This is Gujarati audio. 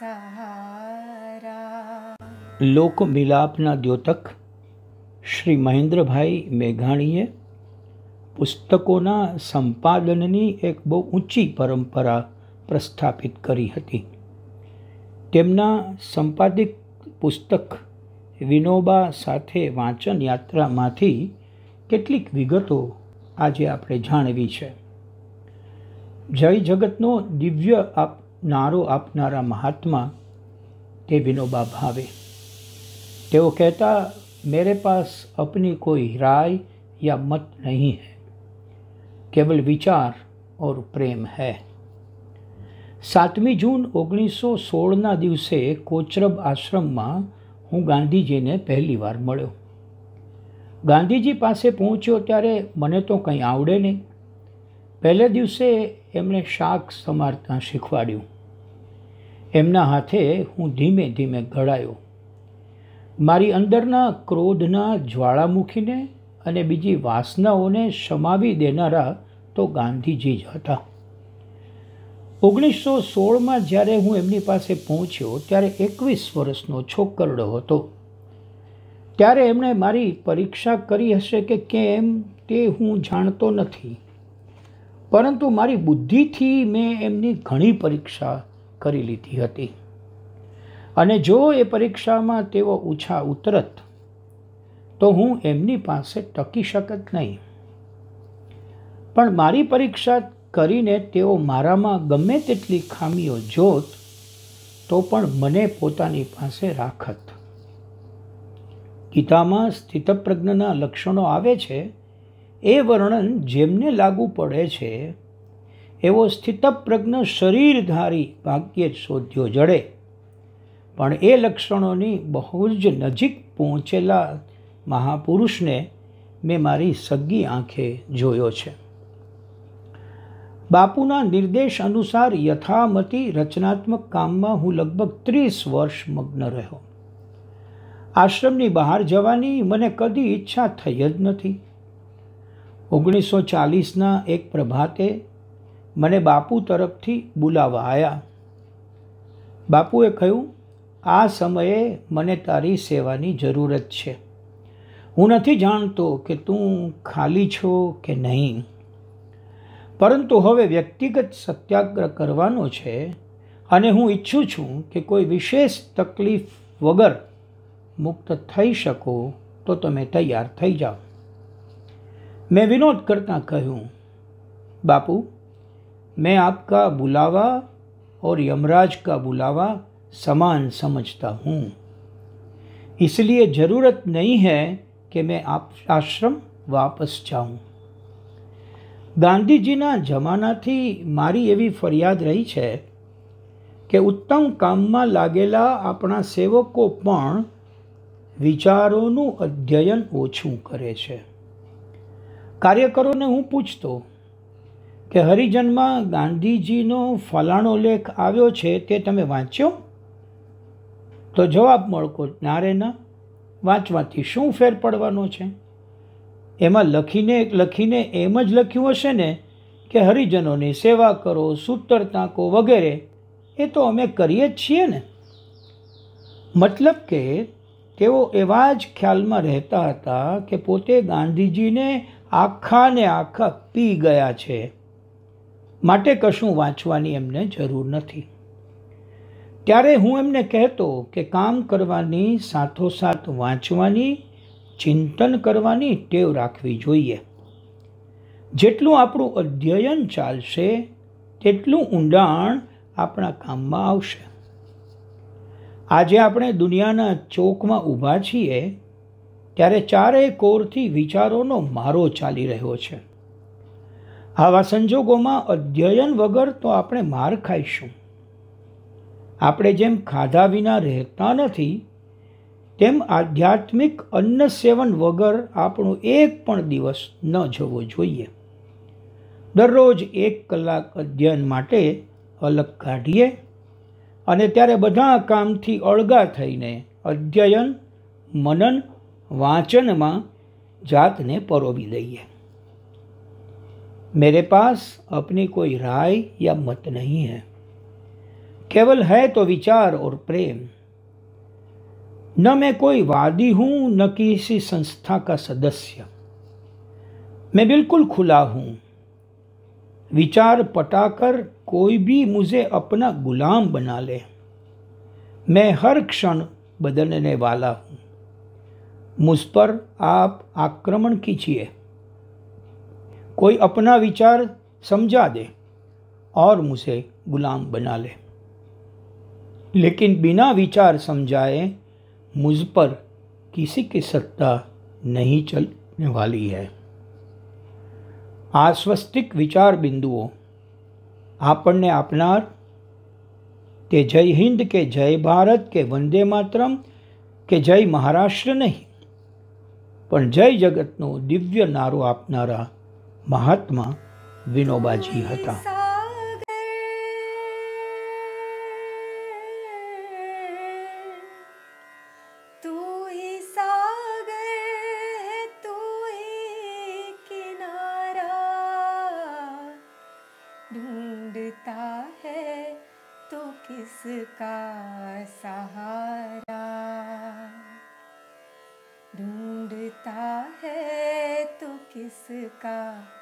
સહારા લોક મિલાપના દ્યોતક શ્રી મહેન્દ્રભાઈ મેઘાણીએ પુસ્તકોના સંપાદનની એક બહુ ઊંચી પરંપરા પ્રસ્થાપિત કરી હતી તેમના સંપાદિક પુસ્તક વિનોબા સાથે વાંચન યાત્રામાંથી કેટલીક વિગતો આજે આપણે જાણવી છે જય જગતનો દિવ્ય આપ નારો આપનારા મહાત્મા તે વિનોબા ભાવે તેઓ કહેતા मेरे पास अपनी कोई राय या मत नहीं है केवल विचार और પ્રેમ હૈ સાતમી જૂન ઓગણીસો સોળના દિવસે કોચરબ આશ્રમમાં હું ગાંધીજીને પહેલીવાર મળ્યો ગાંધીજી પાસે પહોંચ્યો ત્યારે મને તો કંઈ આવડે નહીં પહેલે દિવસે એમણે શાક સમારતા શીખવાડ્યું એમના હાથે હું ધીમે ધીમે ઘડાયો મારી અંદરના ક્રોધના જ્વાળામુખીને અને બીજી વાસનાઓને સમાવી દેનારા તો ગાંધીજી જ હતા ઓગણીસો સોળમાં જ્યારે હું એમની પાસે પહોંચ્યો ત્યારે એકવીસ વર્ષનો છોકરડો હતો ત્યારે એમણે મારી પરીક્ષા કરી હશે કે કેમ તે હું જાણતો નથી પરંતુ મારી બુદ્ધિથી મેં એમની ઘણી પરીક્ષા કરી લીધી હતી અને જો એ પરીક્ષામાં તેઓ ઓછા ઉતરત તો હું એમની પાસે ટકી શકત નહીં પણ મારી પરીક્ષા કરીને તેઓ મારામાં ગમે તેટલી ખામીઓ જોત તો પણ મને પોતાની પાસે રાખત ગીતામાં સ્થિતપ્રજ્ઞના લક્ષણો આવે છે એ વર્ણન જેમને લાગુ પડે છે એવો સ્થિતપ્રજ્ઞ શરીરધારી ભાગ્યે જ શોધ્યો જડે પણ એ લક્ષણોની બહુ જ નજીક પહોંચેલા મહાપુરુષને મેં મારી સગી આંખે જોયો છે બાપુના નિર્દેશ અનુસાર યથામતી રચનાત્મક કામમાં હું લગભગ ત્રીસ વર્ષ મગ્ન રહ્યો આશ્રમની બહાર જવાની મને કદી ઈચ્છા થઈ જ નથી ઓગણીસો ચાલીસના એક પ્રભાતે મને બાપુ તરફથી બોલાવવા આવ્યા બાપુએ કહ્યું આ સમયે મને તારી સેવાની જરૂરત છે હું નથી જાણતો કે તું ખાલી છો કે નહીં પરંતુ હવે વ્યક્તિગત સત્યાગ્રહ કરવાનો છે અને હું ઈચ્છું છું કે કોઈ વિશેષ તકલીફ વગર મુક્ત થઈ શકો તો તમે તૈયાર થઈ જાઓ મેં વિનોદ કરતાં કહ્યું બાપુ मैं आपका बुलावा और यमराज का बुलावा समान समझता हूँ इसलिए ज़रूरत नहीं है કે મેં આપ આશ્રમ વાપસ જાઉં ગાંધીજીના જમાનાથી મારી એવી ફરિયાદ રહી છે કે ઉત્તમ કામમાં લાગેલા આપણા સેવકો પણ વિચારોનું અધ્યયન ઓછું કરે છે કાર્યકરોને હું પૂછતો કે હરિજનમાં ગાંધીજીનો ફલાણો લેખ આવ્યો છે તે તમે વાંચ્યો તો જવાબ મળકો નારે ના વાંચવાથી શું ફેર પડવાનો છે એમાં લખીને લખીને એમ જ લખ્યું હશે ને કે હરિજનોની સેવા કરો સૂતર તાંકો વગેરે એ તો અમે કરીએ જ છીએ ને મતલબ કે તેઓ એવા જ ખ્યાલમાં રહેતા હતા કે પોતે ગાંધીજીને આખાને આખા પી ગયા છે માટે કશું વાંચવાની એમને જરૂર નથી ત્યારે હું એમને કહેતો કે કામ કરવાની સાથોસાથ વાંચવાની ચિંતન કરવાની ટેવ રાખવી જોઈએ જેટલું આપણું અધ્યયન ચાલશે તેટલું ઊંડાણ આપણા કામમાં આવશે આજે આપણે દુનિયાના ચોકમાં ઊભા છીએ ત્યારે ચારેય કોરથી વિચારોનો મારો ચાલી રહ્યો છે આવા સંજોગોમાં અધ્યયન વગર તો આપણે માર ખાઈશું આપણે જેમ ખાધા વિના રહેતા નથી તેમ આધ્યાત્મિક અન્ન સેવન વગર આપણો એક પણ દિવસ ન જવો જોઈએ દરરોજ એક કલાક અધ્યયન માટે અલગ કાઢીએ અને ત્યારે બધા કામથી અળગા થઈને અધ્યયન મનન વાંચનમાં જાતને પરોવી દઈએ मेरे पास अपनी कोई राय या मत नहीं है केवल है तो विचार और प्रेम न मैं कोई वादी हूँ न किसी संस्था का सदस्य मैं बिल्कुल खुला हूँ विचार पटाकर कोई भी मुझे अपना गुलाम बना ले मैं हर क्षण बदलने वाला हूँ मुझ पर आप आक्रमण कीजिए कोई अपना विचार समझा दे और मुझे गुलाम बना ले लेकिन बिना विचार समझाए मुझ पर किसी की सत्ता नहीं चलने वाली है आश्वस्तिक विचार बिंदुओं आपने अपनार के जय हिंद के जय भारत के वंदे मातरम के जय महाराष्ट्र नहीं पर जय जगत नो दिव्य नारो अपना મહાત્મા વિનોબાજી હતા किसका सहारा ढूंढता है किसका